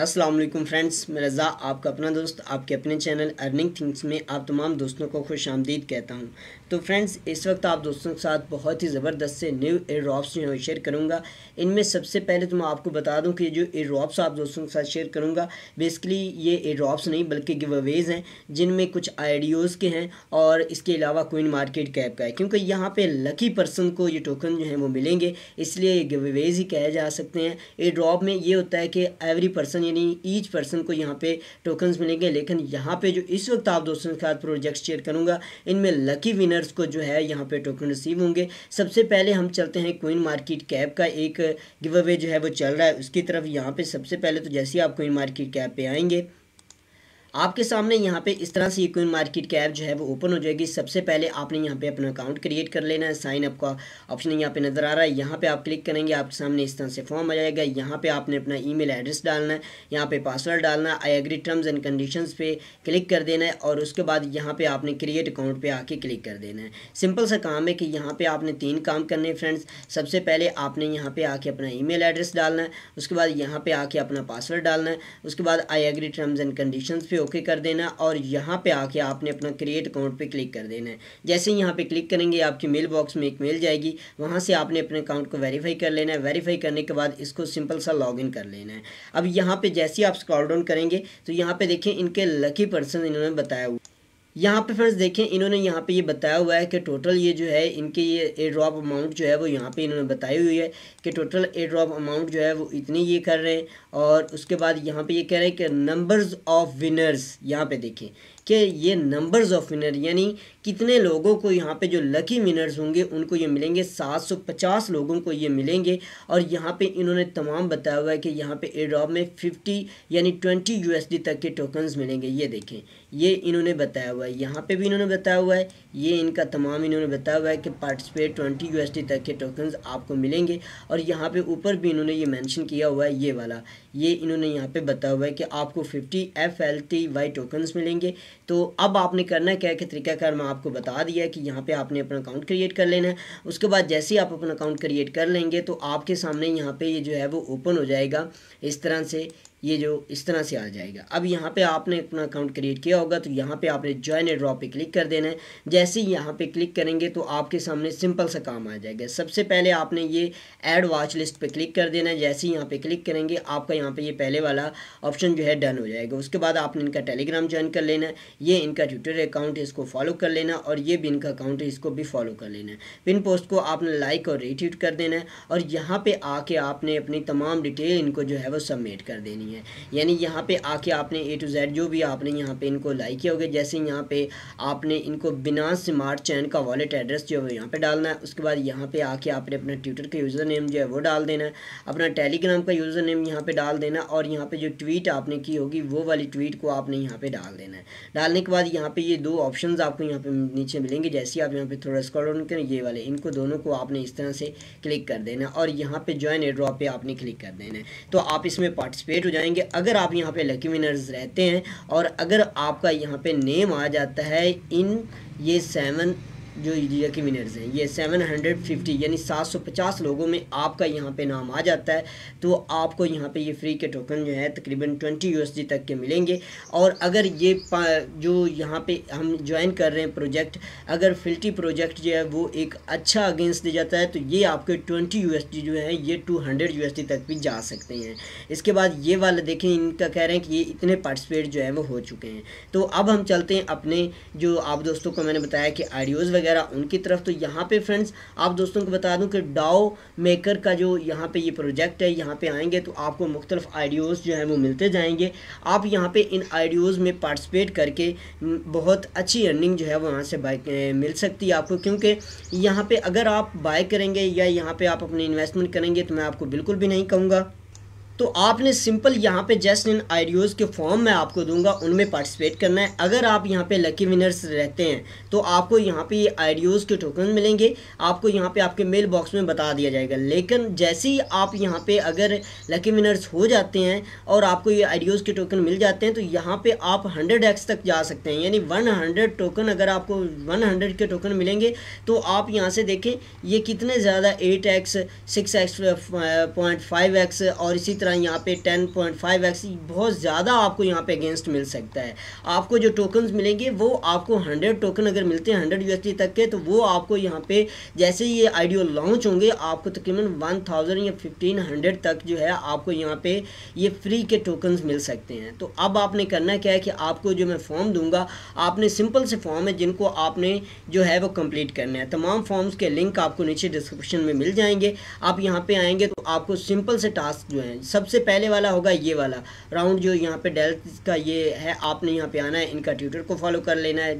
अस्सलाम वालेकुम फ्रेंड्स मैं रज़ा आपका अपना दोस्त आपके अपने चैनल अर्निंग थिंग्स में आप तमाम दोस्तों को खुश आमदीद कहता हूँ तो फ्रेंड्स इस वक्त आप दोस्तों के साथ बहुत ही ज़बरदस्त से न्यू एयर ड्रॉप्स जो है शेयर करूँगा इनमें सबसे पहले तो मैं आपको बता दूँ कि जो एयर ड्रॉप्स आप दोस्तों के साथ शेयर करूँगा बेसिकली ये एयर ड्रॉप्स नहीं बल्कि गिव अवेज़ हैं जिनमें कुछ आइडियोज़ के हैं और इसके अलावा कोइन मार्केट कैप का है क्योंकि यहाँ पर लकी पर्सन को ये टोकन जो है वो मिलेंगे इसलिए गिव अवेज़ ही कहे जा सकते हैं एयर ड्रॉप में ये होता है कि एवरी पर्सन यानी ईच पर्सन को यहाँ पे टोकन्स मिलेंगे लेकिन यहाँ पे जो इस वक्त आप दोस्तों के साथ प्रोजेक्ट शेयर करूँगा इनमें लकी विनर्स को जो है यहाँ पे टोकन रिसीव होंगे सबसे पहले हम चलते हैं कोइन मार्केट कैप का एक गिव अवे जो है वो चल रहा है उसकी तरफ यहाँ पे सबसे पहले तो जैसे ही आप कोइन मार्केट कैप पे आएंगे आपके सामने यहाँ पे इस तरह से ये कोइन मार्केट का ऐप जो है वो ओपन हो जाएगी सबसे पहले आपने यहाँ पे अपना अकाउंट क्रिएट कर लेना है साइन अप का ऑप्शन यहाँ पे नज़र आ रहा है यहाँ पे आप क्लिक करेंगे आपके सामने इस तरह से फॉर्म आ जाएगा यहाँ पे आपने अपना ईमेल एड्रेस डालना है यहाँ पे पासवर्ड डालना है I agree terms and condition पर क्लिक कर देना है और उसके बाद यहाँ पर आपने क्रिएट अकाउंट पर आके क्लिक कर देना है सिंपल सा काम है कि यहाँ पर आपने तीन काम करने फ्रेंड्स सबसे पहले आपने यहाँ पर आके अपना ई एड्रेस डालना है उसके बाद यहाँ पर आके अपना पासवर्ड डालना है उसके बाद I agree terms and condition पर ओके कर देना और यहाँ पे आके आपने अपना क्रिएट अकाउंट पे क्लिक कर देना है जैसे यहाँ पे क्लिक करेंगे आपकी मेल बॉक्स में एक मेल जाएगी वहाँ से आपने अपने अकाउंट को वेरीफाई कर लेना है वेरीफाई करने के बाद इसको सिंपल सा लॉगिन कर लेना है अब यहाँ पर जैसे ही आप स्क्रॉल डाउन करेंगे तो यहाँ पर देखें इनके लकी पर्सन इन्होंने बताया हुआ यहाँ पे फ्रेंड्स देखें इन्होंने यहाँ पे ये बताया हुआ है कि टोटल ये जो है इनके ये एयर ड्रॉप अमाउंट जो है वो यहाँ पे इन्होंने बताई हुई है कि टोटल एयर ड्रॉप अमाउंट जो है वो इतनी ये कर रहे हैं और उसके बाद यहाँ पे ये कह रहे हैं कि नंबर्स ऑफ विनर्स यहाँ पे देखें कि ये नंबर्स ऑफ विनर यानी कितने लोगों को यहाँ पे जो लकी विनर्स होंगे उनको ये मिलेंगे 750 लोगों को ये मिलेंगे और यहाँ पे इन्होंने तमाम बताया हुआ है कि यहाँ पे एड्रॉप में 50 यानी 20 यूएसडी तक के टोकन्स मिलेंगे ये देखें ये इन्होंने बताया हुआ है यहाँ पे भी इन्होंने बताया हुआ है ये इनका तमाम इन्होंने बताया हुआ है कि पार्टिसिपेट ट्वेंटी यू तक के टोकन्स आपको मिलेंगे और यहाँ पर ऊपर भी इन्होंने ये मैंशन किया हुआ है ये वाला ये इन्होंने यहाँ पर बताया हुआ है कि आपको फिफ्टी एफ एल टोकन्स मिलेंगे तो अब आपने करना क्या है कि तरीकाकार मैं आपको बता दिया कि यहाँ पे आपने अपना अकाउंट क्रिएट कर लेना है उसके बाद जैसे ही आप अपना अकाउंट क्रिएट कर लेंगे तो आपके सामने यहाँ पे ये यह जो है वो ओपन हो जाएगा इस तरह से ये जो इस तरह से आ जाएगा अब यहाँ पे आपने अपना अकाउंट क्रिएट किया होगा तो यहाँ पे आपने ज्वाइन एंड ड्रॉप पे क्लिक कर देना है जैसे ही यहाँ पे क्लिक करेंगे तो आपके सामने सिंपल सा काम आ जाएगा सबसे पहले आपने ये ऐड वॉच लिस्ट पे क्लिक कर देना है जैसे ही यहाँ पे क्लिक करेंगे आपका यहाँ पे ये पहले वाला ऑप्शन जो है डन हो जाएगा उसके बाद आपने इनका टेलीग्राम ज्वाइन कर लेना है ये इनका ट्विटर अकाउंट है इसको फॉलो कर लेना और ये भी इनका अकाउंट है इसको भी फॉलो कर लेना है पिन पोस्ट को आपने लाइक और रिट्वीट कर देना है और यहाँ पर आके आपने अपनी तमाम डिटेल इनको जो है वो सबमिट कर देनी है रही है यानी यहाँ पे आके आपने ए टू जेड जो भी आपने यहाँ पे इनको लाइक किया होगा जैसे यहाँ पे आपने इनको बिना स्मार्ट चैन का वॉलेट एड्रेस जो है यहाँ पर डालना है उसके बाद यहाँ पे आके आपने अपना ट्विटर का यूज़र नेम जो है वो डाल देना है अपना टेलीग्राम का यूज़र नेम यहाँ पर डाल देना और यहाँ पर जो ट्वीट आपने की होगी वो वाली ट्वीट को आपने यहाँ पर डाल देना है डालने के बाद यहाँ पर ये दो ऑप्शन आपको यहाँ पर नीचे मिलेंगे जैसे आप यहाँ पर थोड़ा स्क्रॉल करें ये वाले इनको दोनों को आपने इस तरह से क्लिक कर देना और यहाँ पर ज्वाइन एड्रॉप पर आपने क्लिक कर देना है तो आप इसमें पार्टिसिपेट हो जाए जाएंगे अगर आप यहाँ पे लकी विनर्स रहते हैं और अगर आपका यहाँ पे नेम आ जाता है इन ये सेवन जो ईयर के विनर्स हैं ये 750 यानी 750 लोगों में आपका यहाँ पे नाम आ जाता है तो आपको यहाँ पे ये फ्री के टोकन जो है तकरीबन 20 यू तक के मिलेंगे और अगर ये जो यहाँ पे हम ज्वाइन कर रहे हैं प्रोजेक्ट अगर फिल्टी प्रोजेक्ट जो है वो एक अच्छा अगेंस्ट दे जाता है तो ये आपके ट्वेंटी यू जो है ये टू हंड्रेड तक भी जा सकते हैं इसके बाद ये वाला देखें इनका कह रहे हैं कि ये इतने पार्टिसिपेट जो है वो हो चुके हैं तो अब हम चलते हैं अपने जो आप दोस्तों को मैंने बताया कि आइडियोज़ वगैरह उनकी तरफ तो यहाँ पे फ्रेंड्स आप दोस्तों को बता दूँ कि डाओ मेकर का जो यहाँ पे ये प्रोजेक्ट है यहाँ पे आएंगे तो आपको मुख्तलिफ आइडियोज़ जो है वो मिलते जाएंगे आप यहाँ पे इन आइडियोज़ में पार्टिसिपेट करके बहुत अच्छी अर्निंग जो है वहाँ से बाइक मिल सकती है आपको क्योंकि यहाँ पर अगर आप बाय करेंगे या यहाँ पर आप अपने इन्वेस्टमेंट करेंगे तो मैं आपको बिल्कुल भी नहीं कहूँगा तो आपने सिंपल यहाँ पे जस्ट इन आइडियोज़ के फॉर्म मैं आपको दूंगा उनमें पार्टिसिपेट करना है अगर आप यहाँ पे लकी विनर्स रहते हैं तो आपको यहाँ पे ये आइडियोज़ के टोकन मिलेंगे आपको यहाँ पे आपके मेल बॉक्स में बता दिया जाएगा लेकिन जैसे ही आप यहाँ पे अगर लकी विनर्स हो जाते हैं और आपको ये आइडियोज़ के टोकन मिल जाते हैं तो यहाँ पर आप हंड्रेड एक्स तक जा सकते हैं यानी वन टोकन अगर आपको वन के टोकन मिलेंगे तो आप यहाँ से देखें ये कितने ज़्यादा eight X six X point five X और इसी तरह तरह यहाँ पे 10.5 एक्स बहुत ज़्यादा आपको यहाँ पे अगेंस्ट मिल सकता है आपको जो टोकन्स मिलेंगे वो आपको 100 टोकन अगर मिलते हैं 100 यूएसडी तक के तो वो आपको यहाँ पे जैसे ये आइडियो लॉन्च होंगे आपको तकरीबन 1000 या 1500 तक जो है आपको यहाँ पे ये फ्री के टोकन्स मिल सकते हैं तो अब आपने करना क्या है कि आपको जो मैं फॉर्म दूंगा आपने सिंपल से फॉर्म है जिनको आपने जो है वो कम्प्लीट करना है तमाम फॉर्म्स के लिंक आपको नीचे डिस्क्रिप्शन में मिल जाएंगे आप यहाँ पर आएंगे तो आपको सिंपल से टास्क जो है सब सबसे पहले वाला होगा ये वाला राउंड जो यहाँ पे डेल्थ का ये है आपने यहाँ पे आना है इनका ट्विटर को फॉलो कर लेना है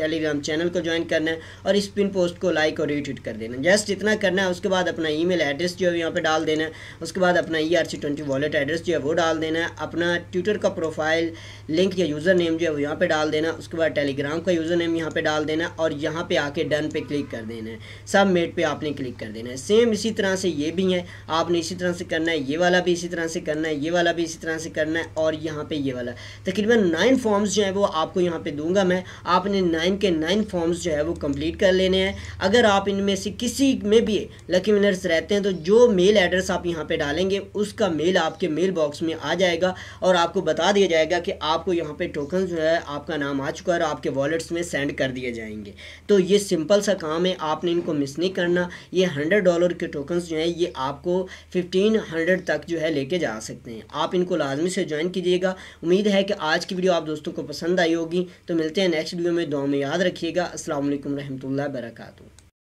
टेलीग्राम चैनल को ज्वाइन करना है और इस पिन पोस्ट को लाइक और रीट्वीट कर देना जस्ट इतना करना है उसके बाद अपना ईमेल एड्रेस जो है यहाँ पर डाल देना है उसके बाद अपना E R C twenty wallet address जो है वो डाल देना है अपना ट्विटर का प्रोफाइल लिंक या यूज़र नेम जो है वो यहाँ पर डाल देना उसके बाद टेलीग्राम का यूज़र नेम यहाँ पर डाल देना और यहाँ पर आके डन पे क्लिक कर देना है मेट पर आपने क्लिक कर देना है सेम इसी तरह से ये भी है आपने इसी तरह से करना है ये वाला भी इसी तरह तरह से करना है ये वाला भी इसी तरह से करना है और यहाँ पे ये वाला तकरीबन नाइन फॉर्म्स जो है वो आपको यहाँ पे दूंगा मैं आपने नाइन के नाइन फॉर्म्स जो है वो कंप्लीट कर लेने हैं अगर आप इनमें से किसी में भी लकी विनर्स रहते हैं तो जो मेल एड्रेस आप यहाँ पर डालेंगे उसका मेल आपके मेल बॉक्स में आ जाएगा और आपको बता दिया जाएगा कि आपको यहाँ पर टोकन जो है आपका नाम आ चुका है और आपके वॉलेट्स में सेंड कर दिए जाएंगे तो ये सिंपल सा काम है आपने इनको मिस नहीं करना ये हंड्रेड डॉलर के टोकन्स जो हैं ये आपको फिफ्टीन हंड्रेड तक जो है लेके जा सकते हैं आप इनको लाजमी से ज्वाइन कीजिएगा उम्मीद है कि आज की वीडियो आप दोस्तों को पसंद आई होगी तो मिलते हैं नेक्स्ट वीडियो में दो में याद रखिएगा असल वरहमल वर्का